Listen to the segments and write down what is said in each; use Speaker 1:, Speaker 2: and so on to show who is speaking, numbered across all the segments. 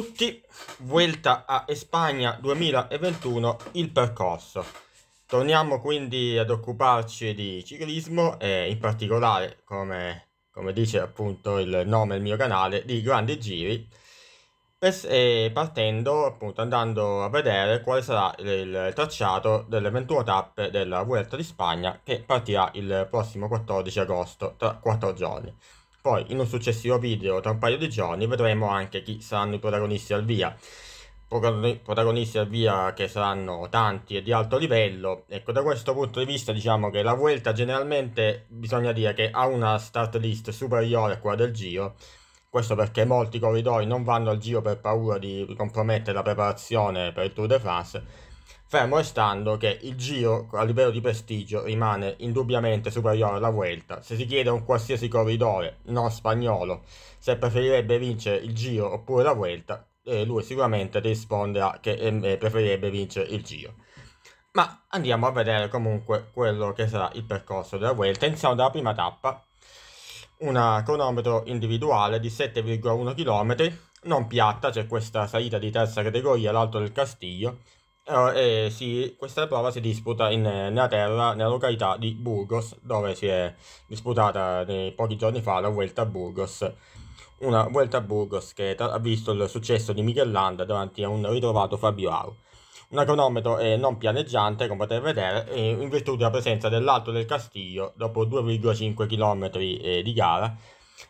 Speaker 1: tutti, Vuelta a Espagna 2021, il percorso. Torniamo quindi ad occuparci di ciclismo e in particolare, come, come dice appunto il nome del mio canale, di grandi giri, partendo appunto andando a vedere quale sarà il tracciato delle 21 tappe della Vuelta di Spagna che partirà il prossimo 14 agosto, tra 4 giorni. Poi in un successivo video, tra un paio di giorni, vedremo anche chi saranno i protagonisti al via. Protagonisti al via che saranno tanti e di alto livello. Ecco, da questo punto di vista diciamo che la Vuelta generalmente bisogna dire che ha una start list superiore a quella del Giro. Questo perché molti corridori non vanno al Giro per paura di compromettere la preparazione per il Tour de France fermo restando che il Giro a livello di prestigio rimane indubbiamente superiore alla Vuelta. Se si chiede a un qualsiasi corridore non spagnolo se preferirebbe vincere il Giro oppure la Vuelta, eh, lui sicuramente risponderà che eh, eh, preferirebbe vincere il Giro. Ma andiamo a vedere comunque quello che sarà il percorso della Vuelta. Iniziamo dalla prima tappa, una cronometro individuale di 7,1 km, non piatta, c'è cioè questa salita di terza categoria all'alto del Castiglio, eh, eh, sì, questa prova si disputa in, nella terra, nella località di Burgos, dove si è disputata nei, pochi giorni fa la Vuelta a Burgos. Una Vuelta a Burgos che ha visto il successo di Miguel Landa davanti a un ritrovato Fabio Aru. Un cronometro eh, non pianeggiante, come potete vedere, in virtù della presenza dell'Alto del Castiglio dopo 2,5 km eh, di gara,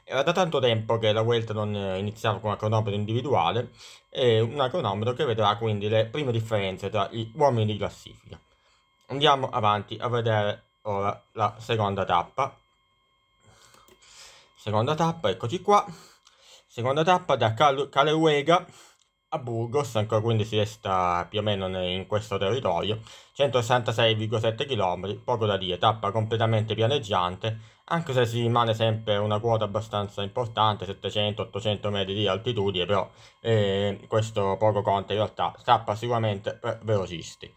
Speaker 1: era da tanto tempo che la Vuelta non eh, iniziava con un cronometro individuale e un cronometro che vedrà quindi le prime differenze tra gli uomini di classifica. Andiamo avanti a vedere ora la seconda tappa. Seconda tappa, eccoci qua. Seconda tappa da Cal Caleuega a Burgos, ancora quindi si resta più o meno in questo territorio, 166,7 km, poco da dire, tappa completamente pianeggiante, anche se si rimane sempre una quota abbastanza importante, 700-800 metri di altitudine, però eh, questo poco conta in realtà, tappa sicuramente per velocisti.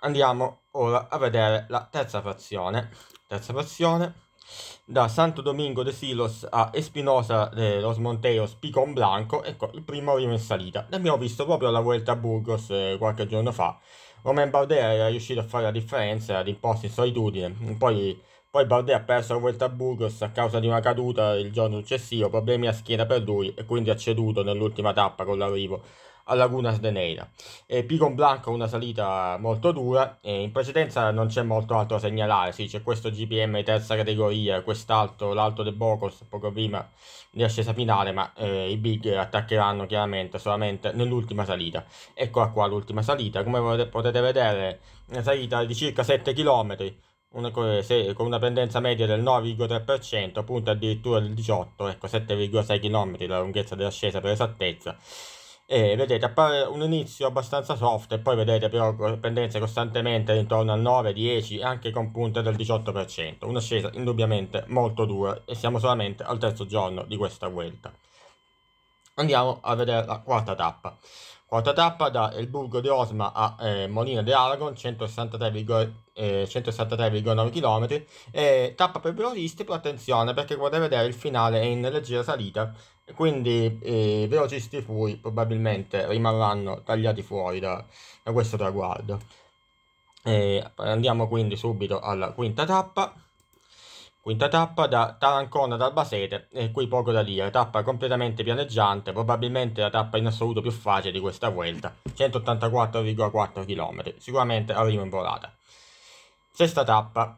Speaker 1: Andiamo ora a vedere la terza frazione. Terza frazione da Santo Domingo de Silos a Espinosa de los Monteos Picon Blanco, ecco il primo arriva in salita. L'abbiamo visto proprio alla Vuelta a Burgos eh, qualche giorno fa. Romain Bardet era riuscito a fare la differenza ad imposti in solitudine, poi, poi Bardet ha perso la Vuelta a Burgos a causa di una caduta il giorno successivo, problemi a schiena per lui e quindi ha ceduto nell'ultima tappa con l'arrivo a Laguna Sdeneira. E Piron Blanco una salita molto dura e in precedenza non c'è molto altro da segnalare, sì c'è questo GPM terza categoria, quest'altro, l'alto De Bocos poco prima di ascesa finale, ma eh, i big attaccheranno chiaramente solamente nell'ultima salita. Eccola qua l'ultima salita, come potete vedere una salita di circa 7 km una, se, con una pendenza media del 9,3%, appunto addirittura del 18%, ecco 7,6 km la lunghezza dell'ascesa per esattezza e vedete appare un inizio abbastanza soft e poi vedete però pendenze costantemente intorno al 9, 10 anche con punte del 18% una scesa indubbiamente molto dura e siamo solamente al terzo giorno di questa vuelta andiamo a vedere la quarta tappa quarta tappa da burgo di Osma a eh, Molina di Aragon 163,9 eh, 163, km e tappa per velocisti però attenzione perché potete vedere il finale è in leggera salita quindi i eh, velocisti fui probabilmente rimarranno tagliati fuori da, da questo traguardo. E eh, andiamo quindi subito alla quinta tappa. Quinta tappa da Tarancona ad Albasete, e eh, qui poco da dire, tappa completamente pianeggiante, probabilmente la tappa in assoluto più facile di questa vuelta, 184,4 km, sicuramente arrivo in volata. Sesta tappa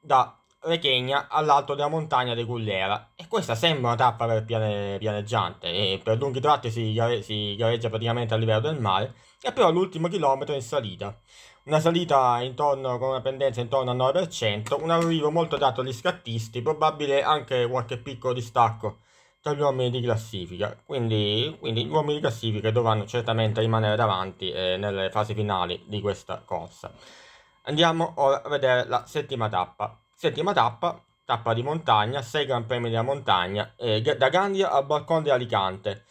Speaker 1: da Rechegna all'alto della montagna di Cullera e questa sembra una tappa per piane, pianeggiante e per lunghi tratti si, gare, si gareggia praticamente a livello del mare e però l'ultimo chilometro è in salita una salita intorno, con una pendenza intorno al 9% un arrivo molto dato agli scattisti probabile anche qualche piccolo distacco tra gli uomini di classifica quindi, quindi gli uomini di classifica dovranno certamente rimanere davanti eh, nelle fasi finali di questa corsa andiamo ora a vedere la settima tappa Settima tappa, tappa di montagna, 6 Gran Premi della montagna, eh, da Gandia a balcone di Alicante.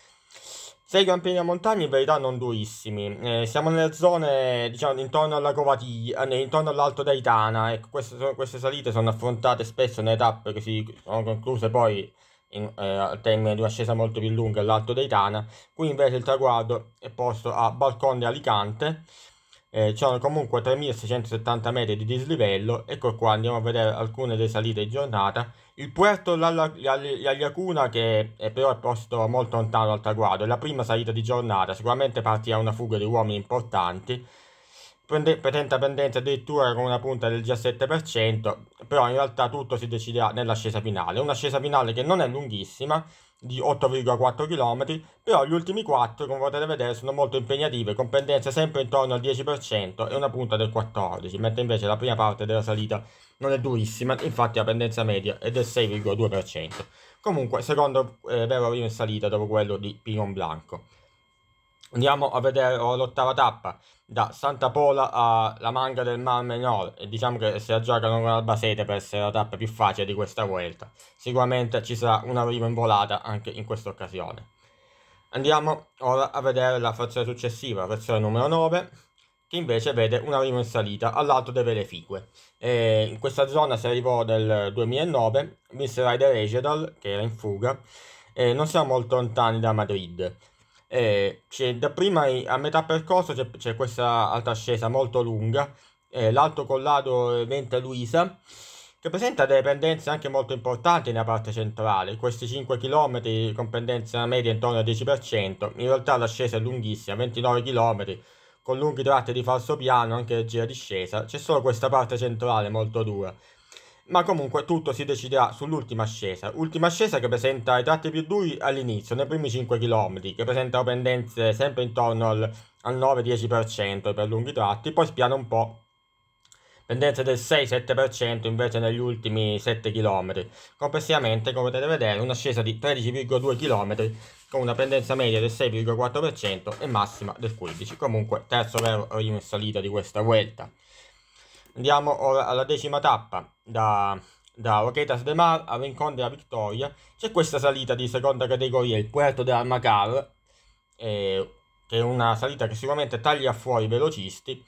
Speaker 1: 6 Gran Premi della montagna in verità non durissimi, eh, siamo nelle zone diciamo intorno alla Covatiglia, eh, intorno all'Alto d'Aitana, ecco, queste, queste, salite sono affrontate spesso nelle tappe che si sono concluse poi in, eh, al termine di un'ascesa molto più lunga all'Alto d'Aitana, qui invece il traguardo è posto a balcone di Alicante, eh, c'erano comunque 3670 metri di dislivello, ecco qua andiamo a vedere alcune delle salite di giornata, il Puerto La Llacuna che è però è posto molto lontano dal traguardo, è la prima salita di giornata, sicuramente partirà una fuga di uomini importanti, presenta pendenza addirittura con una punta del 17%, però in realtà tutto si deciderà nell'ascesa finale. Un'ascesa finale che non è lunghissima, di 8,4 km, però gli ultimi 4, come potete vedere, sono molto impegnative, con pendenze sempre intorno al 10% e una punta del 14%, mentre invece la prima parte della salita non è durissima, infatti la pendenza media è del 6,2%. Comunque, secondo eh, vero arrivo in salita dopo quello di Pinon Blanco. Andiamo a vedere l'ottava tappa da Santa Pola alla Manga del Mar Menor e diciamo che se la giocano con Albacete per essere la tappa più facile di questa Vuelta. Sicuramente ci sarà un arrivo in volata anche in questa occasione. Andiamo ora a vedere la frazione successiva, frazione numero 9, che invece vede un arrivo in salita all'alto delle Figue E in questa zona si arrivò nel 2009, vinse Rider Egedal, che era in fuga, e non siamo molto lontani da Madrid. Eh, c'è dapprima a metà percorso c'è, c'è questa alta ascesa molto lunga, eh, l'alto collado eh, Venta Luisa, che presenta delle pendenze anche molto importanti nella parte centrale, questi 5 km con pendenza media intorno al 10%, in realtà l'ascesa è lunghissima, 29 km, con lunghi tratti di falso piano, anche gira discesa, c'è solo questa parte centrale molto dura, ma comunque tutto si deciderà sull'ultima ascesa. Ultima ascesa che presenta i tratti più duri all'inizio, nei primi 5 km, che presenta pendenze sempre intorno al, al 9-10% per lunghi tratti, poi spiana un po' pendenze del 6-7% invece negli ultimi 7 km. Complessivamente, come potete vedere, un'ascesa di 13,2 km con una pendenza media del 6,4% e massima del 15%. Comunque, terzo vero in salita di questa vuelta. Andiamo ora alla decima tappa, da, da Roquetas de Mar a Rincon della Victoria. C'è questa salita di seconda categoria, il Puerto de Almacar, eh, che è una salita che sicuramente taglia fuori i velocisti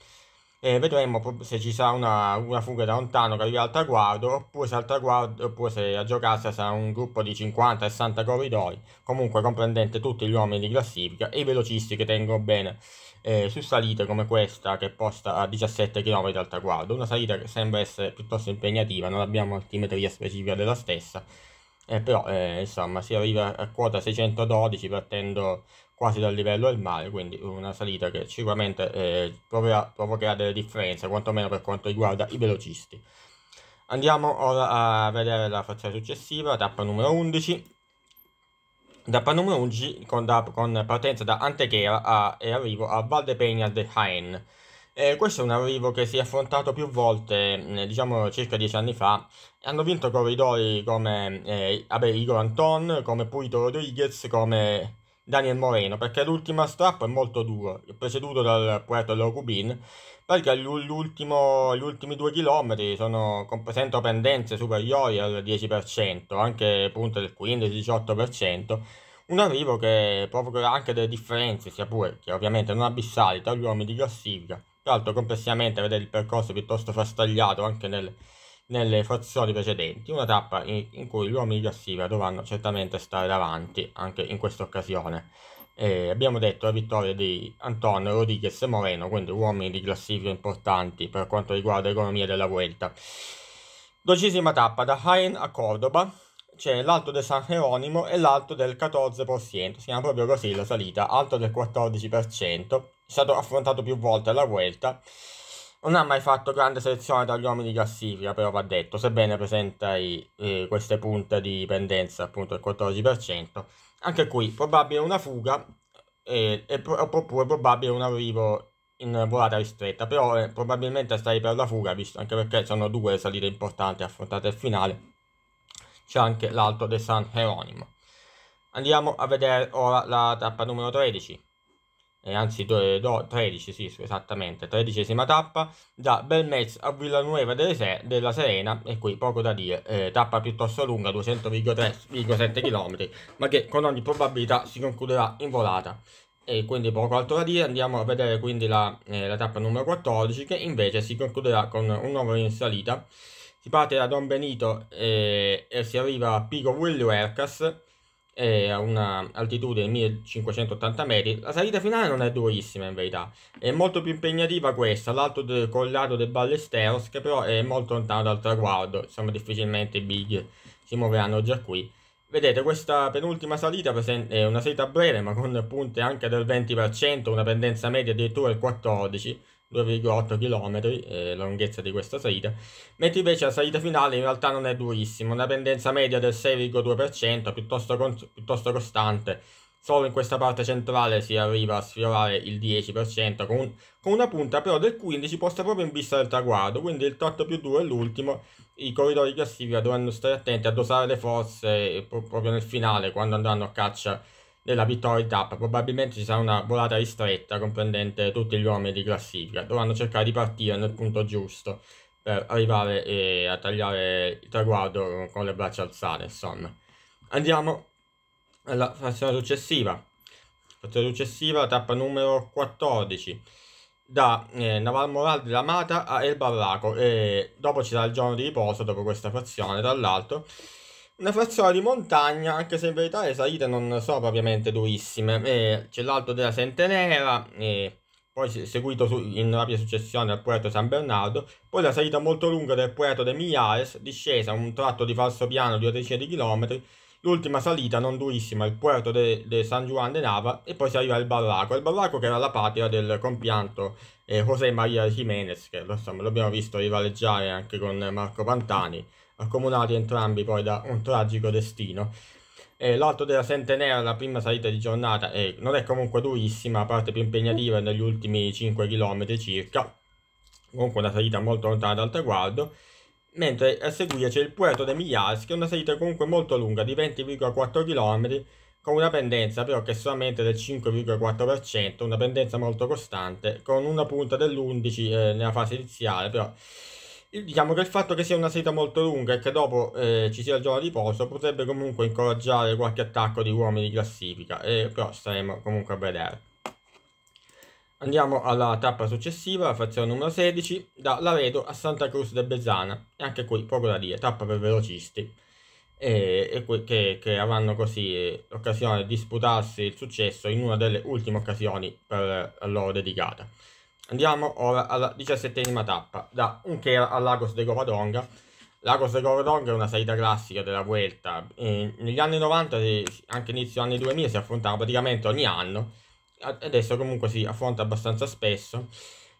Speaker 1: e vedremo se ci sarà una, una fuga da lontano che arriva al traguardo oppure se, al traguardo, oppure se a giocarsi sarà un gruppo di 50-60 corridori comunque comprendente tutti gli uomini di classifica e i velocisti che tengono bene eh, su salite come questa che posta a 17 km dal traguardo una salita che sembra essere piuttosto impegnativa non abbiamo altimetria specifica della stessa eh, però eh, insomma si arriva a quota 612 partendo quasi dal livello del mare, quindi una salita che sicuramente eh, proverà, provocherà delle differenze, quantomeno per quanto riguarda i velocisti. Andiamo ora a vedere la frazione successiva, tappa numero 11. Tappa numero 11 con, da, con partenza da Antequera a, e arrivo a Valdepegna de Jaén. E eh, questo è un arrivo che si è affrontato più volte, eh, diciamo circa dieci anni fa. Hanno vinto corridori come eh, Igor Anton, come Puito Rodriguez, come Daniel Moreno, perché l'ultimo strappo è molto duro, preceduto dal Puerto Locubin, perché gli ultimi due chilometri sono, presentano pendenze superiori al 10%, anche appunto del 15-18%, un arrivo che provocherà anche delle differenze, sia pure che ovviamente non abissali, tra gli uomini di classifica, peraltro complessivamente vedete il percorso piuttosto frastagliato anche nel nelle frazioni precedenti, una tappa in, in cui gli uomini di Assiria dovranno certamente stare davanti anche in questa occasione. Eh, abbiamo detto la vittoria di Antonio Rodriguez e Moreno, quindi uomini di classifica importanti per quanto riguarda l'economia della Vuelta. Dodicesima tappa da Jaén a Cordoba, c'è l'alto del San Geronimo e l'alto del 14%, si chiama proprio così la salita, alto del 14%, è stato affrontato più volte alla Vuelta non ha mai fatto grande selezione dagli uomini di classifica, però va detto, sebbene presenta i, eh, queste punte di pendenza appunto del 14%, anche qui probabile una fuga eh, e, e, oppure probabile un arrivo in volata ristretta, però eh, probabilmente stai per la fuga, visto anche perché sono due salite importanti affrontate al finale, c'è anche l'alto de San Geronimo. Andiamo a vedere ora la tappa numero 13 eh, anzi do, do, 13, sì, esattamente, tredicesima tappa, da Belmez a Villanueva delle, della Serena, e qui poco da dire, eh, tappa piuttosto lunga, 200,3,7 km, ma che con ogni probabilità si concluderà in volata. E quindi poco altro da dire, andiamo a vedere quindi la, eh, la tappa numero 14, che invece si concluderà con un nuovo in salita. Si parte da Don Benito eh, e si arriva a Pico Willy Huercas, è a un'altitudine di 1580 metri. La salita finale non è durissima in verità, è molto più impegnativa questa, l'alto del collato del Ballesteros che però è molto lontano dal traguardo, insomma difficilmente i big si muoveranno già qui. Vedete questa penultima salita è una salita breve ma con punte anche del 20%, una pendenza media addirittura del 14% 2,8 km eh, la lunghezza di questa salita, mentre invece la salita finale in realtà non è durissima, una pendenza media del 6,2% piuttosto, con, piuttosto costante, solo in questa parte centrale si arriva a sfiorare il 10%, con, un, con una punta però del 15% posta proprio in vista del traguardo, quindi il tratto più 2 è l'ultimo, i corridori di classifica dovranno stare attenti a dosare le forze eh, proprio nel finale quando andranno a caccia della vittoria Cup probabilmente ci sarà una volata ristretta comprendente tutti gli uomini di classifica. Dovranno cercare di partire nel punto giusto per arrivare e, eh, a tagliare il traguardo con le braccia alzate, insomma. Andiamo alla frazione successiva. Frazione successiva, tappa numero 14. Da eh, Navalmoral della Mata a El Barraco e dopo ci sarà il giorno di riposo dopo questa frazione dall'alto una frazione di montagna, anche se in verità le salite non sono propriamente durissime. Eh, c'è l'alto della Sentenera, eh, poi seguito su, in rapida successione al Puerto San Bernardo, poi la salita molto lunga del Puerto de Millares, discesa un tratto di falso piano di una decina di chilometri, l'ultima salita non durissima, il Puerto de, de, San Juan de Nava, e poi si arriva al Barraco, il Barraco che era la patria del compianto eh, José María Jiménez, che lo, insomma, l'abbiamo visto rivaleggiare anche con Marco Pantani accomunati entrambi poi da un tragico destino. Eh, l'alto della Sente la prima salita di giornata, eh, non è comunque durissima, la parte più impegnativa è negli ultimi 5 km circa, comunque una salita molto lontana dal traguardo, mentre a seguire c'è il Puerto de Millares, che è una salita comunque molto lunga, di 20,4 km, con una pendenza però che è solamente del 5,4%, una pendenza molto costante, con una punta dell'11 eh, nella fase iniziale, però diciamo che il fatto che sia una seta molto lunga e che dopo eh, ci sia il giorno di riposo potrebbe comunque incoraggiare qualche attacco di uomini di classifica, eh, però staremo comunque a vedere. Andiamo alla tappa successiva, la frazione numero 16, da Laredo a Santa Cruz de Bezzana, e anche qui poco da dire, tappa per velocisti, e, e qui, che, che, avranno così l'occasione di disputarsi il successo in una delle ultime occasioni per loro dedicata. Andiamo ora alla diciassettesima tappa, da Unchera al Lagos de Covadonga. Lagos de Covadonga è una salita classica della Vuelta. E negli anni 90, anche inizio anni 2000, si affrontava praticamente ogni anno. Adesso comunque si affronta abbastanza spesso.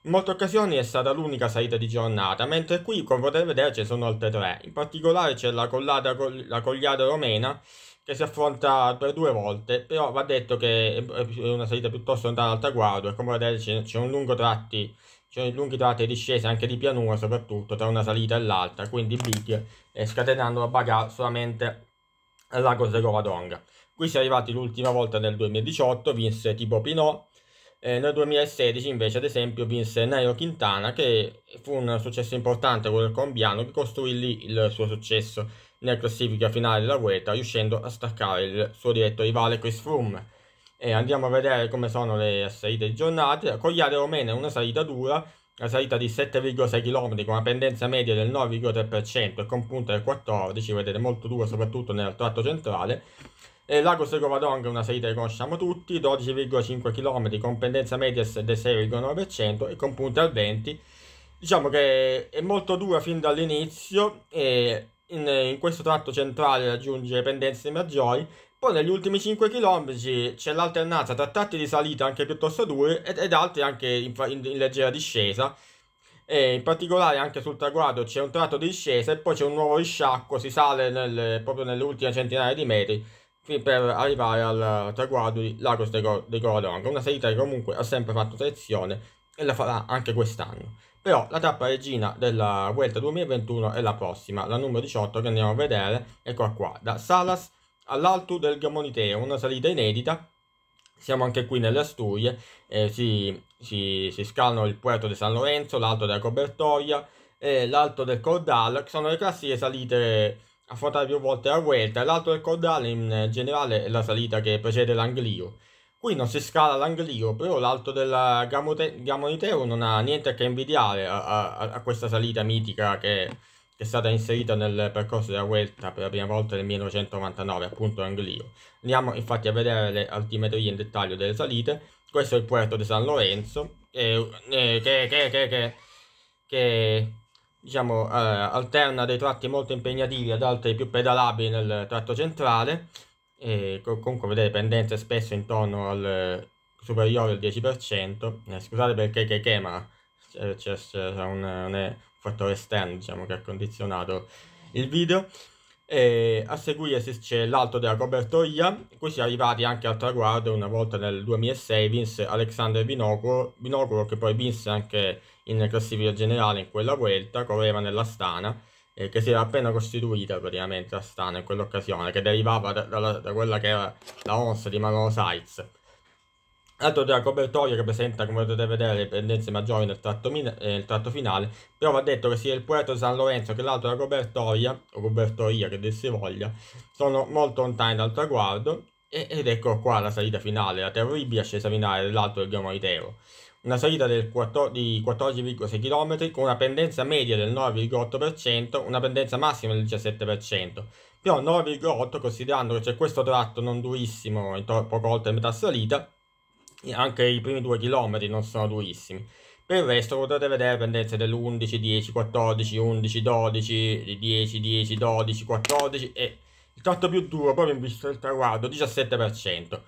Speaker 1: In molte occasioni è stata l'unica salita di giornata, mentre qui, come potete vedere, ce ne sono altre tre. In particolare c'è la, collata, la Cogliata Romena, che si affronta per due volte, però va detto che è una salita piuttosto lontana al traguardo e come vedete c'è un lungo tratti, c'è lunghi tratti di discesa anche di pianura soprattutto tra una salita e l'altra, quindi Big eh, scatenando la bagarre solamente al lago Segovadonga. Qui si è arrivati l'ultima volta nel 2018, vinse Tibo Pinot, eh, nel 2016 invece ad esempio vinse Nairo Quintana che fu un successo importante con il colombiano che costruì lì il suo successo nella classifica finale della Vuelta, riuscendo a staccare il suo diretto rivale Chris Froome. E andiamo a vedere come sono le salite giornate. Cogliare Romena è una salita dura, una salita di 7,6 km con una pendenza media del 9,3% e con punta del 14, vedete molto dura soprattutto nel tratto centrale. E Lago Segovadong è una salita che conosciamo tutti, 12,5 km con pendenza media del 6,9% e con punta al 20. Diciamo che è molto dura fin dall'inizio e in, in questo tratto centrale raggiunge pendenze maggiori, poi negli ultimi 5 km c'è l'alternanza tra tratti di salita anche piuttosto duri ed, ed altri anche in, in, in leggera discesa, e in particolare anche sul traguardo c'è un tratto di discesa e poi c'è un nuovo risciacco, si sale nel, proprio nelle ultime centinaia di metri per arrivare al traguardo di Lagos de Covadonga, una salita che comunque ha sempre fatto selezione e la farà anche quest'anno però la tappa regina della Vuelta 2021 è la prossima, la numero 18 che andiamo a vedere, eccola qua, da Salas all'Alto del Gamoniteo, una salita inedita, siamo anche qui nelle Asturie, eh, si, si, si, scalano il Puerto di San Lorenzo, l'Alto della Cobertoia e l'Alto del Cordal, che sono le classiche salite affrontate più volte a Vuelta, l'Alto del Cordal in generale è la salita che precede l'Anglio, Qui non si scala l'anglio, però l'alto della Gamoniteo non ha niente a che invidiare a, a, a questa salita mitica che, che, è stata inserita nel percorso della Vuelta per la prima volta nel 1999, appunto l'anglio. Andiamo infatti a vedere le altimetrie in dettaglio delle salite. Questo è il puerto di San Lorenzo, eh, eh, che, che, che diciamo, eh, alterna dei tratti molto impegnativi ad altri più pedalabili nel tratto centrale e comunque vedete pendenze spesso intorno al eh, superiore al 10%, eh, scusate perché che, che ma eh, c'è, c'è, un, un, fattore esterno diciamo, che ha condizionato il video. E a seguire c'è l'alto della copertoia, qui si è arrivati anche al traguardo una volta nel 2006 vinse Alexander Binocolo, Binocolo che poi vinse anche in classifica generale in quella vuelta, correva nella stana eh, che si era appena costituita praticamente a Stano in quell'occasione, che derivava da, da, da, quella che era la ONS di Manolo Saiz. L'altro tra copertorio che presenta, come potete vedere, le pendenze maggiori nel tratto, eh, nel tratto, finale, però va detto che sia il puerto San Lorenzo che l'altro la copertoria, o copertoria che dir si voglia, sono molto lontani dal traguardo, ed ecco qua la salita finale, la terribile ascesa finale dell'alto del Giomoiteo una salita 14, di 14,6 km con una pendenza media del 9,8%, una pendenza massima del 17%, però 9,8 considerando che c'è questo tratto non durissimo, poco oltre metà salita, anche i primi 2 km non sono durissimi. Per il resto potete vedere pendenze dell'11, 10, 14, 11, 12, 10, 10, 12, 14 e il tratto più duro proprio in vista del traguardo 17%.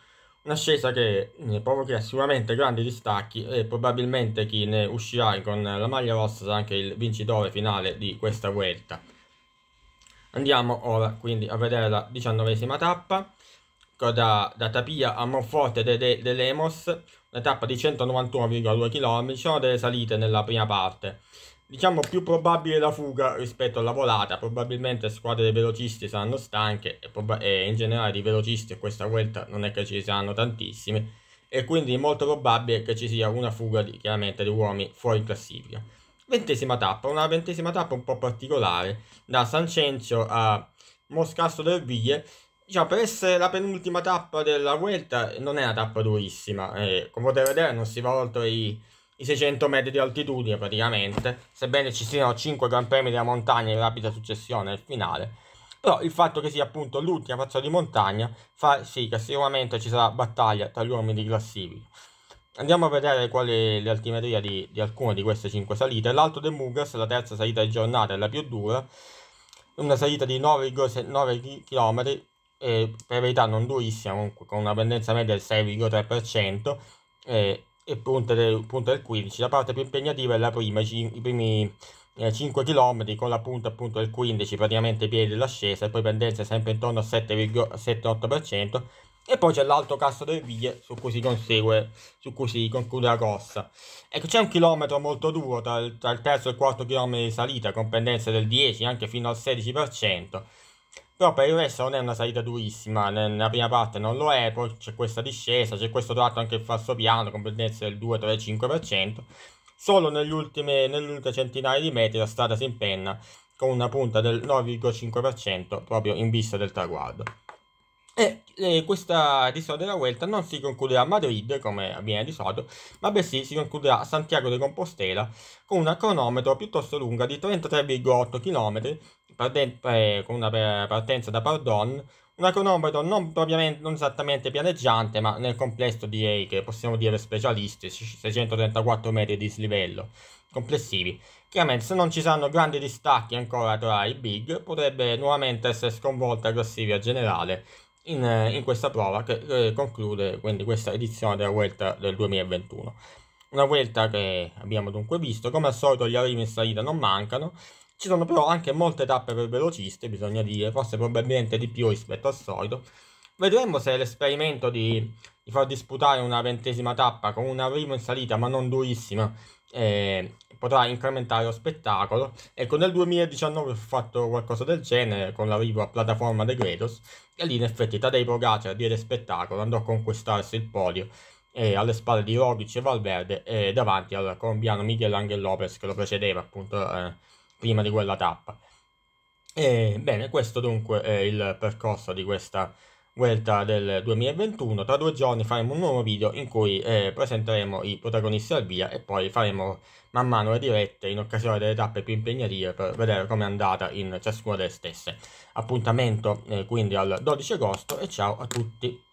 Speaker 1: Un'ascesa che mm, provocherà sicuramente grandi distacchi e probabilmente chi ne uscirà con la maglia rossa sarà anche il vincitore finale di questa vuelta. Andiamo ora quindi a vedere la diciannovesima tappa, da, da Tapia a Monforte de, de, de Lemos, una tappa di 191,2 km, ci sono delle salite nella prima parte diciamo più probabile la fuga rispetto alla volata probabilmente squadre velocisti saranno stanche e, e, in generale di velocisti questa volta non è che ci saranno tantissime e quindi è molto probabile che ci sia una fuga di, chiaramente di uomini fuori classifica ventesima tappa una ventesima tappa un po' particolare da San Cencio a Moscasso del Viglie Diciamo, per essere la penultima tappa della Vuelta non è una tappa durissima, eh, come potete vedere non si va oltre i i 600 metri di altitudine praticamente, sebbene ci siano 5 Gran Premi della montagna in rapida successione nel finale, però il fatto che sia appunto l'ultima faccia di montagna fa sì che sicuramente ci sarà battaglia tra gli uomini di classifica. Andiamo a vedere qual è l'altimetria di, di alcune di queste 5 salite. L'alto de Mugas, la terza salita di giornata, è la più dura, una salita di 9,9 km, eh, per verità non durissima, comunque con una pendenza media del 6,3%. e e punta del, punta del 15. La parte più impegnativa è la prima, i primi 5 eh, km con la punta appunto del 15, praticamente piedi dell'ascesa e poi pendenza sempre intorno al 7,78% e poi c'è l'alto casso delle Viglie su cui si consegue, su cui si conclude la corsa. Ecco, c'è un chilometro molto duro tra il, tra il terzo e il quarto chilometro di salita con pendenza del 10 anche fino al 16%. Però per il resto non è una salita durissima, nella prima parte non lo è, poi c'è questa discesa, c'è questo tratto anche il falso piano, con competenza del 2-3-5%. Solo nelle ultime, nell'ultima centinaia di metri la strada si impenna con una punta del 9,5% proprio in vista del traguardo. E, e questa edizione della Vuelta non si concluderà a Madrid, come avviene di solito, ma bensì si concluderà a Santiago de Compostela con una cronometro piuttosto lunga di 33,8 km eh, con una eh, partenza da Pardon, un cronometro ombito non, non, esattamente pianeggiante, ma nel complesso direi che possiamo dire specialisti, 634 metri di slivello complessivi. Chiaramente se non ci saranno grandi distacchi ancora tra i big, potrebbe nuovamente essere sconvolta la classifica generale in, eh, in, questa prova che, che conclude quindi questa edizione della Vuelta del 2021. Una Vuelta che abbiamo dunque visto, come al solito gli arrivi in salita non mancano, ci sono però anche molte tappe per velociste, bisogna dire, forse probabilmente di più rispetto al solito. Vedremo se l'esperimento di, di far disputare una ventesima tappa con un arrivo in salita ma non durissima eh, potrà incrementare lo spettacolo. Ecco, nel 2019 ho fatto qualcosa del genere con l'arrivo a Plataforma De Gredos e lì in effetti Tadei Pogacar diede spettacolo, andò a conquistarsi il podio eh, alle spalle di Rogic e Valverde e eh, davanti al colombiano Miguel Angel Lopez che lo precedeva appunto eh, prima di quella tappa. E, bene, questo dunque è il percorso di questa Vuelta del 2021. Tra due giorni faremo un nuovo video in cui eh, presenteremo i protagonisti al via e poi faremo man mano le dirette in occasione delle tappe più impegnative per vedere com'è andata in ciascuna delle stesse. Appuntamento eh, quindi al 12 agosto e ciao a tutti!